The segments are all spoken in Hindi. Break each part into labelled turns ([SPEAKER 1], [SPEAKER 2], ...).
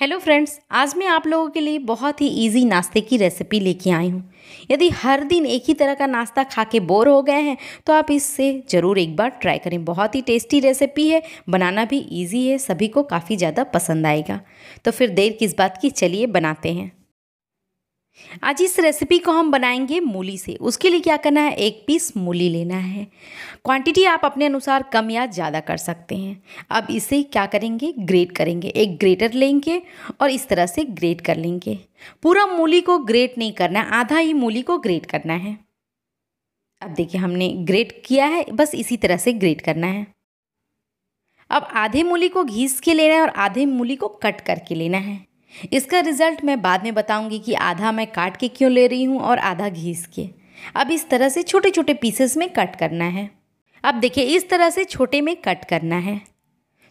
[SPEAKER 1] हेलो फ्रेंड्स आज मैं आप लोगों के लिए बहुत ही इजी नाश्ते की रेसिपी लेके आई हूँ यदि हर दिन एक ही तरह का नाश्ता खा के बोर हो गए हैं तो आप इससे ज़रूर एक बार ट्राई करें बहुत ही टेस्टी रेसिपी है बनाना भी इजी है सभी को काफ़ी ज़्यादा पसंद आएगा तो फिर देर किस बात की चलिए बनाते हैं आज इस रेसिपी को हम बनाएंगे मूली से उसके लिए क्या करना है एक पीस मूली लेना है क्वांटिटी आप अपने अनुसार कम या ज़्यादा कर सकते हैं अब इसे क्या करेंगे ग्रेट करेंगे एक ग्रेटर लेंगे और इस तरह से ग्रेट कर लेंगे पूरा मूली को ग्रेट नहीं करना है आधा ही मूली को ग्रेट करना है अब देखिए हमने ग्रेट किया है बस इसी तरह से ग्रेट करना है अब आधे मूली को घीस के लेना है और आधे मूली को कट करके लेना है इसका रिज़ल्ट मैं बाद में बताऊंगी कि आधा मैं काट के क्यों ले रही हूँ और आधा घीस के अब इस तरह से छोटे छोटे पीसेस में कट करना है अब देखिए इस तरह से छोटे में कट करना है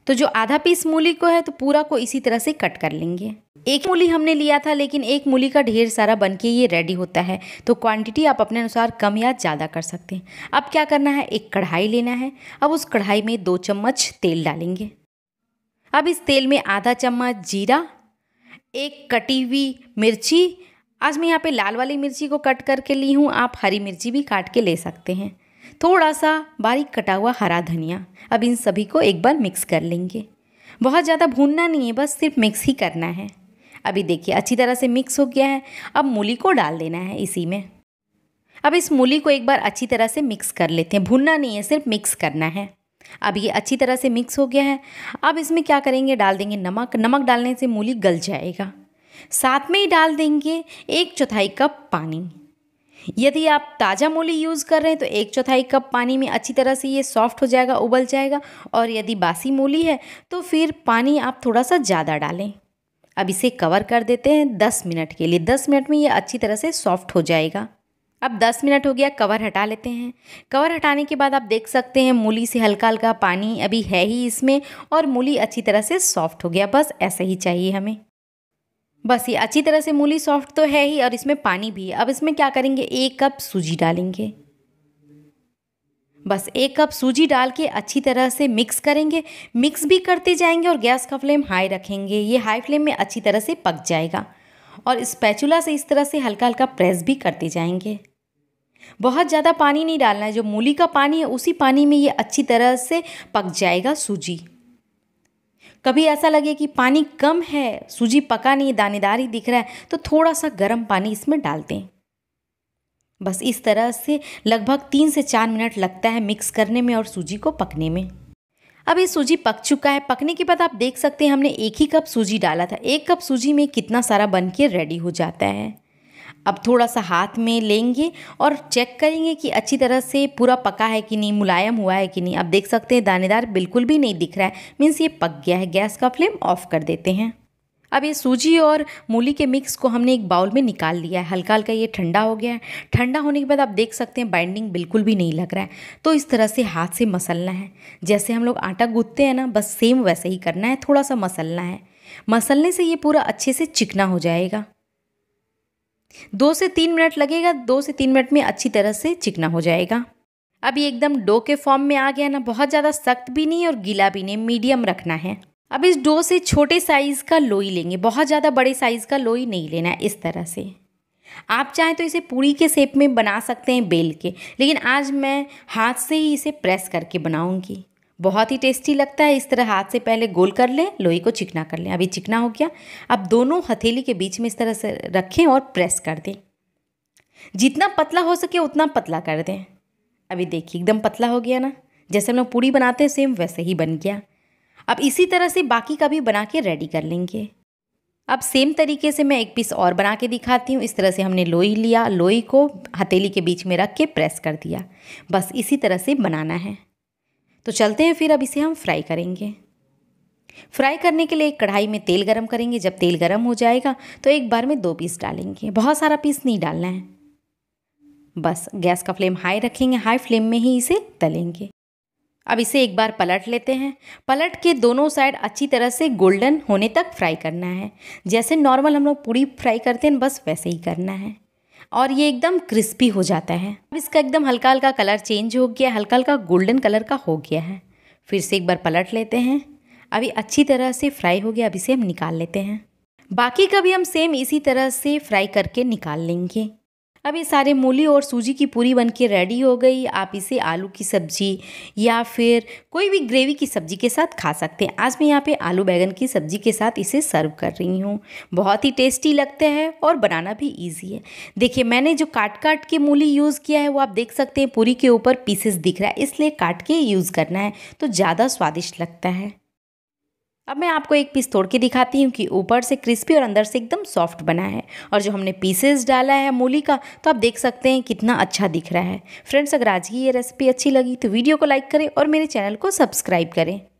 [SPEAKER 1] तो जो आधा पीस मूली को है तो पूरा को इसी तरह से कट कर लेंगे एक मूली हमने लिया था लेकिन एक मूली का ढेर सारा बन के ये रेडी होता है तो क्वांटिटी आप अपने अनुसार कम या ज़्यादा कर सकते हैं अब क्या करना है एक कढ़ाई लेना है अब उस कढ़ाई में दो चम्मच तेल डालेंगे अब इस तेल में आधा चम्मच जीरा एक कटी हुई मिर्ची आज मैं यहाँ पे लाल वाली मिर्ची को कट करके ली हूँ आप हरी मिर्ची भी काट के ले सकते हैं थोड़ा सा बारीक कटा हुआ हरा धनिया अब इन सभी को एक बार मिक्स कर लेंगे बहुत ज़्यादा भूनना नहीं है बस सिर्फ मिक्स ही करना है अभी देखिए अच्छी तरह से मिक्स हो गया है अब मूली को डाल देना है इसी में अब इस मूली को एक बार अच्छी तरह से मिक्स कर लेते हैं भूनना नहीं है सिर्फ मिक्स करना है अब ये अच्छी तरह से मिक्स हो गया है अब इसमें क्या करेंगे डाल देंगे नमक नमक डालने से मूली गल जाएगा साथ में ही डाल देंगे एक चौथाई कप पानी यदि आप ताज़ा मूली यूज़ कर रहे हैं तो एक चौथाई कप पानी में अच्छी तरह से ये सॉफ्ट हो जाएगा उबल जाएगा और यदि बासी मूली है तो फिर पानी आप थोड़ा सा ज़्यादा डालें अब इसे कवर कर देते हैं दस मिनट के लिए दस मिनट में ये अच्छी तरह से सॉफ्ट हो जाएगा अब 10 मिनट हो गया कवर हटा लेते हैं कवर हटाने के बाद आप देख सकते हैं मूली से हल्का हल्का पानी अभी है ही इसमें और मूली अच्छी तरह से सॉफ्ट हो गया बस ऐसा ही चाहिए हमें बस ये अच्छी तरह से मूली सॉफ्ट तो है ही और इसमें पानी भी है अब इसमें क्या करेंगे एक कप सूजी डालेंगे बस एक कप सूजी डाल के अच्छी तरह से मिक्स करेंगे मिक्स भी करते जाएंगे और गैस का फ्लेम हाई रखेंगे ये हाई फ्लेम में अच्छी तरह से पक जाएगा और स्पैचुला से इस तरह से हल्का हल्का प्रेस भी करते जाएंगे बहुत ज़्यादा पानी नहीं डालना है जो मूली का पानी है उसी पानी में ये अच्छी तरह से पक जाएगा सूजी कभी ऐसा लगे कि पानी कम है सूजी पका नहीं दानेदार ही दिख रहा है तो थोड़ा सा गर्म पानी इसमें डाल दें बस इस तरह से लगभग तीन से चार मिनट लगता है मिक्स करने में और सूजी को पकने में अब ये सूजी पक चुका है पकने के बाद आप देख सकते हैं हमने एक ही कप सूजी डाला था एक कप सूजी में कितना सारा बन के रेडी हो जाता है अब थोड़ा सा हाथ में लेंगे और चेक करेंगे कि अच्छी तरह से पूरा पका है कि नहीं मुलायम हुआ है कि नहीं अब देख सकते हैं दानेदार बिल्कुल भी नहीं दिख रहा है मीन्स ये पक गया है गैस का फ्लेम ऑफ कर देते हैं अब ये सूजी और मूली के मिक्स को हमने एक बाउल में निकाल लिया है हल्का हल्का ये ठंडा हो गया है ठंडा होने के बाद आप देख सकते हैं बाइंडिंग बिल्कुल भी नहीं लग रहा है तो इस तरह से हाथ से मसलना है जैसे हम लोग आटा गूंथते हैं ना बस सेम वैसे ही करना है थोड़ा सा मसलना है मसलने से ये पूरा अच्छे से चिकना हो जाएगा दो से तीन मिनट लगेगा दो से तीन मिनट में अच्छी तरह से चिकना हो जाएगा अब ये एकदम डो के फॉर्म में आ गया ना बहुत ज़्यादा सख्त भी नहीं और गीला भी नहीं मीडियम रखना है अब इस डो से छोटे साइज़ का लोई लेंगे बहुत ज़्यादा बड़े साइज़ का लोई नहीं लेना है इस तरह से आप चाहें तो इसे पूरी के शेप में बना सकते हैं बेल के लेकिन आज मैं हाथ से ही इसे प्रेस करके बनाऊंगी बहुत ही टेस्टी लगता है इस तरह हाथ से पहले गोल कर लें लोई को चिकना कर लें अभी चिकना हो गया अब दोनों हथेली के बीच में इस तरह से रखें और प्रेस कर दें जितना पतला हो सके उतना पतला कर दें अभी देखिए एकदम पतला हो गया ना जैसे हम लोग पूड़ी बनाते हैं सेम वैसे ही बन गया अब इसी तरह से बाकी का भी बना के रेडी कर लेंगे अब सेम तरीके से मैं एक पीस और बना के दिखाती हूँ इस तरह से हमने लोई लिया लोई को हथेली के बीच में रख के प्रेस कर दिया बस इसी तरह से बनाना है तो चलते हैं फिर अब इसे हम फ्राई करेंगे फ्राई करने के लिए एक कढ़ाई में तेल गरम करेंगे जब तेल गरम हो जाएगा तो एक बार में दो पीस डालेंगे बहुत सारा पीस नहीं डालना है बस गैस का फ्लेम हाई रखेंगे हाई फ्लेम में ही इसे तलेंगे अब इसे एक बार पलट लेते हैं पलट के दोनों साइड अच्छी तरह से गोल्डन होने तक फ्राई करना है जैसे नॉर्मल हम लोग पूरी फ्राई करते हैं बस वैसे ही करना है और ये एकदम क्रिस्पी हो जाता है अब इसका एकदम हल्का हल्का कलर चेंज हो गया हल्का हल्का गोल्डन कलर का हो गया है फिर से एक बार पलट लेते हैं अभी अच्छी तरह से फ्राई हो गया अभी से हम निकाल लेते हैं बाकी का भी हम सेम इसी तरह से फ्राई करके निकाल लेंगे अब ये सारे मूली और सूजी की पूरी बन के रेडी हो गई आप इसे आलू की सब्जी या फिर कोई भी ग्रेवी की सब्जी के साथ खा सकते हैं आज मैं यहाँ पे आलू बैगन की सब्जी के साथ इसे सर्व कर रही हूँ बहुत ही टेस्टी लगता है और बनाना भी ईजी है देखिए मैंने जो काट काट के मूली यूज़ किया है वो आप देख सकते हैं पूरी के ऊपर पीसेस दिख रहा है इसलिए काट के यूज़ करना है तो ज़्यादा स्वादिष्ट लगता है अब मैं आपको एक पीस तोड़ के दिखाती हूँ कि ऊपर से क्रिस्पी और अंदर से एकदम सॉफ्ट बना है और जो हमने पीसेस डाला है मूली का तो आप देख सकते हैं कितना अच्छा दिख रहा है फ्रेंड्स अगर आज की ये रेसिपी अच्छी लगी तो वीडियो को लाइक करें और मेरे चैनल को सब्सक्राइब करें